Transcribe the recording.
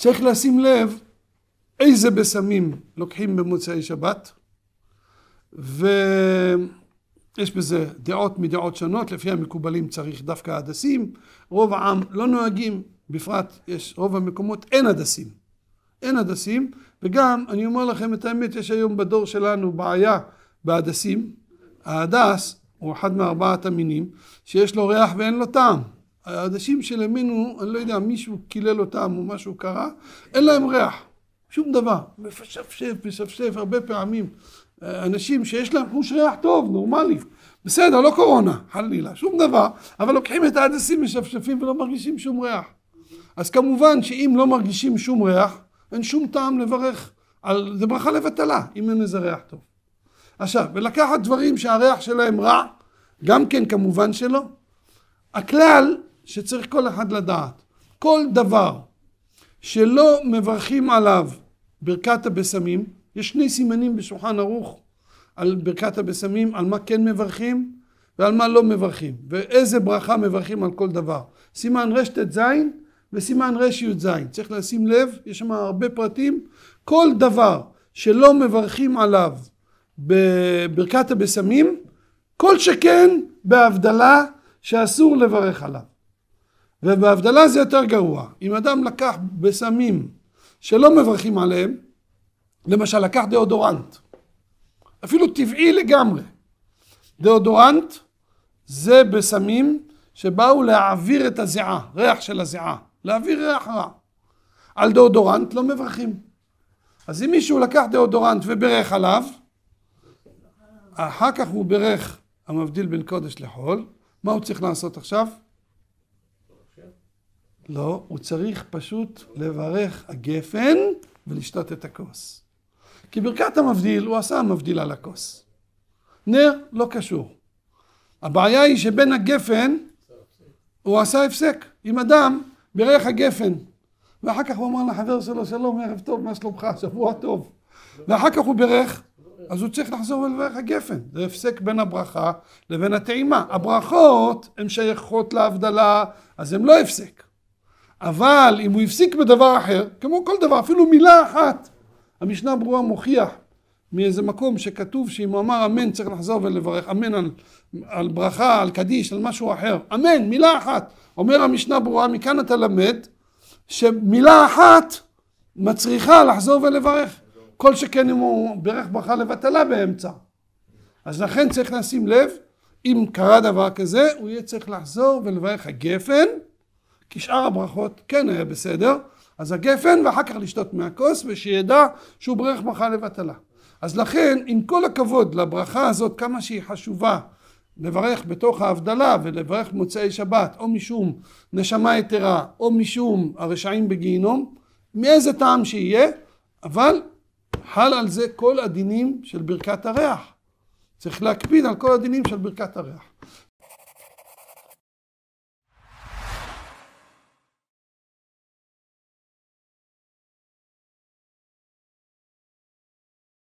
צריך לשים לב איזה בשמים לוקחים במוצאי שבת, ויש בזה דעות מדעות שונות, לפי המקובלים צריך דווקא הדסים, רוב העם לא נוהגים, בפרט יש רוב המקומות אין הדסים, אין הדסים, וגם אני אומר לכם את האמת, יש היום בדור שלנו בעיה בהדסים, ההדס הוא אחד מארבעת המינים שיש לו ריח ואין לו טעם העדשים של ימינו, אני לא יודע, מישהו קילל אותם או משהו קרה, אין להם ריח, שום דבר. מפשפשף, משפשף, הרבה פעמים. אנשים שיש להם חוש ריח טוב, נורמלי. בסדר, לא קורונה, חלילה, שום דבר, אבל לוקחים את ההדסים, משפשפים ולא מרגישים שום ריח. אז כמובן שאם לא מרגישים שום ריח, אין שום טעם לברך. על, זה ברכה לבטלה, אם אין לזה ריח טוב. עכשיו, ולקחת דברים שהריח שלהם רע, גם כן כמובן שלא. הכלל שצריך כל אחד לדעת. כל דבר שלא מברכים עליו ברכת הבשמים, יש שני סימנים בשולחן ערוך על ברכת הבשמים, על מה כן מברכים ועל מה לא מברכים, ואיזה ברכה מברכים על כל דבר. סימן רט"ז וסימן רי"ז, צריך לשים לב, יש שם הרבה פרטים, כל דבר שלא מברכים עליו בברכת הבשמים, כל שכן בהבדלה שאסור לברך עליו. ובהבדלה זה יותר גרוע. אם אדם לקח בסמים שלא מברכים עליהם, למשל לקח דאודורנט, אפילו טבעי לגמרי. דאודורנט זה בסמים שבאו להעביר את הזיעה, ריח של הזיעה, להעביר ריח רע. על דאודורנט לא מברכים. אז אם מישהו לקח דאודורנט וברך עליו, אחר כך הוא ברך המבדיל בין קודש לחול, מה הוא צריך לעשות עכשיו? לא, הוא צריך פשוט לברך הגפן ולשתות את הכוס. כי ברכת המבדיל, הוא עשה מבדיל על הכוס. נר לא קשור. הבעיה היא שבין הגפן הוא עשה הפסק. אם אדם בירך הגפן, ואחר כך הוא אמר לחבר שלו שלום, ערב טוב, מה שלומך, שבוע טוב. ואחר כך הוא בירך, אז הוא צריך לחזור ולברך הגפן. זה הפסק בין הברכה לבין הטעימה. הברכות הן שייכות להבדלה, אז הן לא הפסק. אבל אם הוא הפסיק בדבר אחר, כמו כל דבר, אפילו מילה אחת, המשנה ברורה מוכיח מאיזה מקום שכתוב שאם הוא אמר אמן צריך לחזור ולברך, אמן על, על ברכה, על קדיש, על משהו אחר, אמן, מילה אחת. אומר המשנה ברורה, מכאן אתה למד שמילה אחת מצריכה לחזור ולברך. כל שכן אם הוא בירך ברכה לבטלה באמצע. אז לכן צריך לשים לב, אם קרה דבר כזה, הוא יהיה צריך לחזור ולברך הגפן. כי שאר הברכות כן היה בסדר, אז הגפן ואחר כך לשתות מהכוס ושידע שהוא ברך ברכה לבטלה. אז לכן עם כל הכבוד לברכה הזאת כמה שהיא חשובה לברך בתוך ההבדלה ולברך מוצאי שבת או משום נשמה יתרה או משום הרשעים בגיהינום מאיזה טעם שיהיה אבל חל על זה כל הדינים של ברכת הריח צריך להקפיד על כל הדינים של ברכת הריח